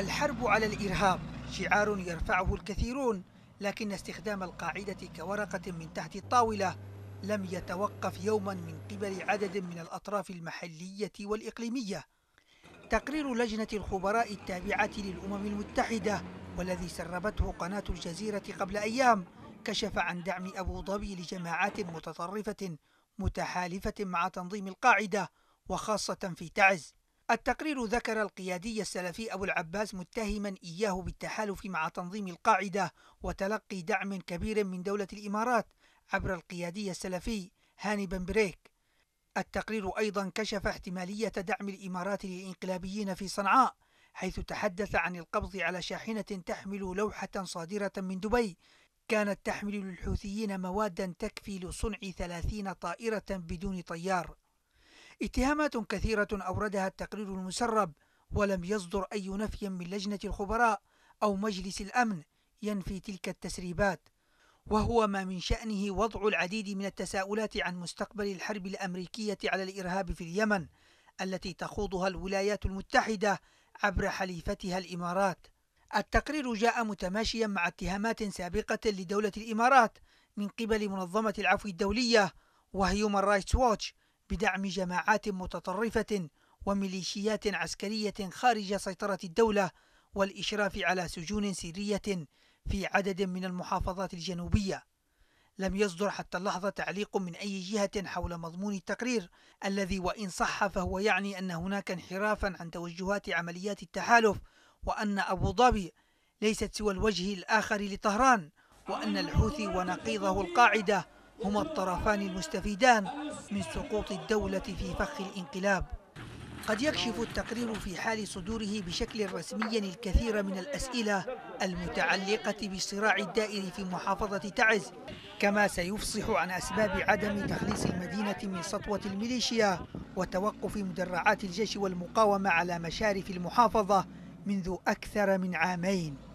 الحرب على الإرهاب شعار يرفعه الكثيرون لكن استخدام القاعدة كورقة من تحت الطاولة لم يتوقف يوما من قبل عدد من الأطراف المحلية والإقليمية تقرير لجنة الخبراء التابعة للأمم المتحدة والذي سربته قناة الجزيرة قبل أيام كشف عن دعم أبو ظبي لجماعات متطرفة متحالفة مع تنظيم القاعدة وخاصة في تعز التقرير ذكر القيادي السلفي أبو العباس متهما إياه بالتحالف مع تنظيم القاعدة وتلقي دعم كبير من دولة الإمارات عبر القيادي السلفي هاني بن بريك التقرير أيضا كشف احتمالية دعم الإمارات للإنقلابيين في صنعاء حيث تحدث عن القبض على شاحنة تحمل لوحة صادرة من دبي كانت تحمل للحوثيين مواد تكفي لصنع ثلاثين طائرة بدون طيار اتهامات كثيرة أوردها التقرير المسرب ولم يصدر أي نفي من لجنة الخبراء أو مجلس الأمن ينفي تلك التسريبات وهو ما من شأنه وضع العديد من التساؤلات عن مستقبل الحرب الأمريكية على الإرهاب في اليمن التي تخوضها الولايات المتحدة عبر حليفتها الإمارات التقرير جاء متماشيا مع اتهامات سابقة لدولة الإمارات من قبل منظمة العفو الدولية وهيومن رايتس ووتش بدعم جماعات متطرفة وميليشيات عسكرية خارج سيطرة الدولة والإشراف على سجون سرية في عدد من المحافظات الجنوبية لم يصدر حتى اللحظة تعليق من أي جهة حول مضمون التقرير الذي وإن صح فهو يعني أن هناك انحرافا عن توجهات عمليات التحالف وأن أبو ظبي ليست سوى الوجه الآخر لطهران وأن الحوثي ونقيضه القاعدة هما الطرفان المستفيدان من سقوط الدولة في فخ الانقلاب قد يكشف التقرير في حال صدوره بشكل رسمي الكثير من الأسئلة المتعلقة بالصراع الدائر في محافظة تعز كما سيفصح عن أسباب عدم تخليص المدينة من سطوة الميليشيا وتوقف مدرعات الجيش والمقاومة على مشارف المحافظة منذ أكثر من عامين